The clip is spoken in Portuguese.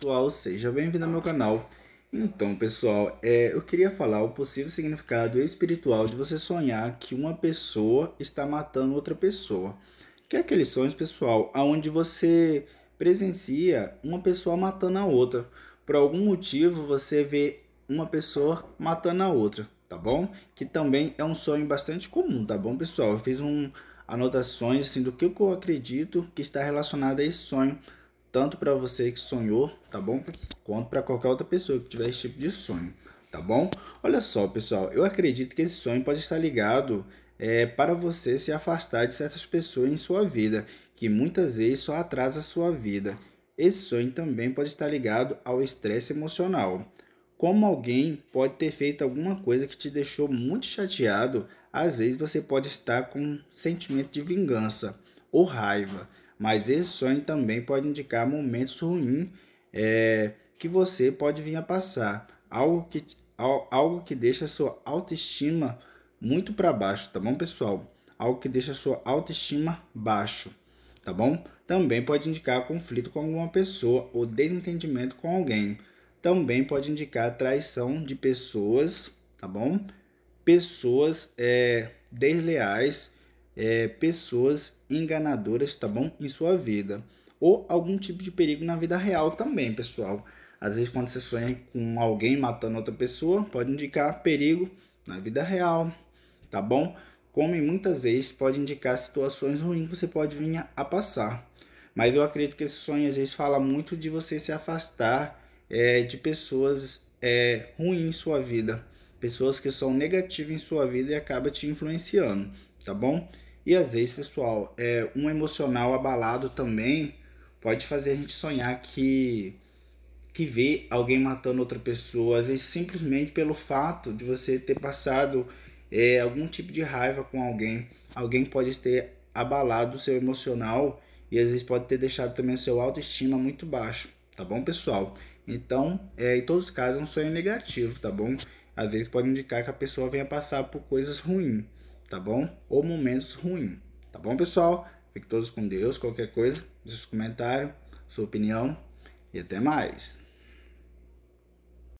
pessoal, seja bem-vindo ao meu canal. Então, pessoal, é, eu queria falar o possível significado espiritual de você sonhar que uma pessoa está matando outra pessoa. Que é aqueles sonhos, pessoal, aonde você presencia uma pessoa matando a outra. Por algum motivo, você vê uma pessoa matando a outra, tá bom? Que também é um sonho bastante comum, tá bom, pessoal? Eu fiz um anotações assim, do que eu acredito que está relacionado a esse sonho tanto para você que sonhou, tá bom? Quanto para qualquer outra pessoa que tiver esse tipo de sonho, tá bom? Olha só, pessoal, eu acredito que esse sonho pode estar ligado é, para você se afastar de certas pessoas em sua vida, que muitas vezes só atrasa a sua vida. Esse sonho também pode estar ligado ao estresse emocional. Como alguém pode ter feito alguma coisa que te deixou muito chateado, às vezes você pode estar com um sentimento de vingança ou raiva. Mas esse sonho também pode indicar momentos ruins é, que você pode vir a passar, algo que, algo que deixa a sua autoestima muito para baixo, tá bom, pessoal? Algo que deixa a sua autoestima baixo, tá bom? Também pode indicar conflito com alguma pessoa ou desentendimento com alguém. Também pode indicar traição de pessoas, tá bom? Pessoas é, desleais é, pessoas enganadoras, tá bom? Em sua vida. Ou algum tipo de perigo na vida real também, pessoal. Às vezes, quando você sonha com alguém matando outra pessoa, pode indicar perigo na vida real, tá bom? Como muitas vezes pode indicar situações ruins que você pode vir a passar. Mas eu acredito que esse sonho às vezes fala muito de você se afastar é, de pessoas é, ruins em sua vida, pessoas que são negativas em sua vida e acaba te influenciando tá bom? E às vezes, pessoal, é, um emocional abalado também pode fazer a gente sonhar que que vê alguém matando outra pessoa, às vezes simplesmente pelo fato de você ter passado é, algum tipo de raiva com alguém. Alguém pode ter abalado o seu emocional e às vezes pode ter deixado também o seu autoestima muito baixo, tá bom, pessoal? Então, é, em todos os casos, é um sonho negativo, tá bom? Às vezes pode indicar que a pessoa venha passar por coisas ruins tá bom? Ou momentos ruins, tá bom, pessoal? Fique todos com Deus. Qualquer coisa, deixe seu comentário, sua opinião e até mais.